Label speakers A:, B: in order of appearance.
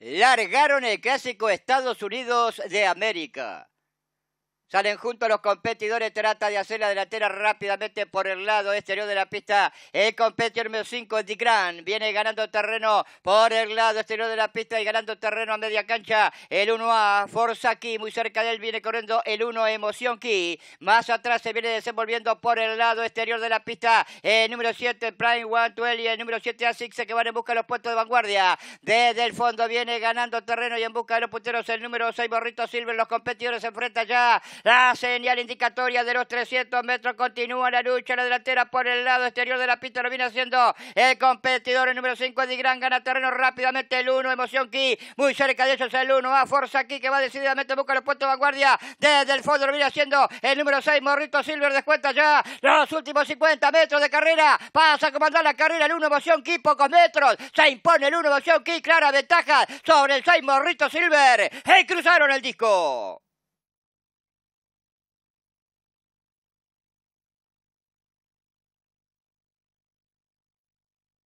A: largaron el clásico Estados Unidos de América. Salen juntos los competidores, trata de hacer la delantera rápidamente por el lado exterior de la pista. El competidor número 5, gran viene ganando terreno por el lado exterior de la pista y ganando terreno a media cancha. El 1A, Forza Key, muy cerca de él viene corriendo el 1, Emoción Key. Más atrás se viene desenvolviendo por el lado exterior de la pista. El número 7, Prime One y el número 7, Asics que van en busca de los puestos de vanguardia. Desde el fondo viene ganando terreno y en busca de los punteros el número 6, Borrito Silver. Los competidores se enfrentan ya la señal indicatoria de los 300 metros continúa la lucha en la delantera por el lado exterior de la pista. Lo viene haciendo el competidor, el número 5, Eddie Gran, gana terreno rápidamente el 1, Emoción Key. muy cerca de ellos el 1, a Forza aquí que va decididamente busca los puestos de vanguardia, desde el fondo lo viene haciendo el número 6, Morrito Silver, descuenta ya los últimos 50 metros de carrera, pasa a comandar la carrera el 1, Emoción Key. pocos metros, se impone el 1, Emoción Key. clara ventaja sobre el 6, Morrito Silver, y cruzaron el disco.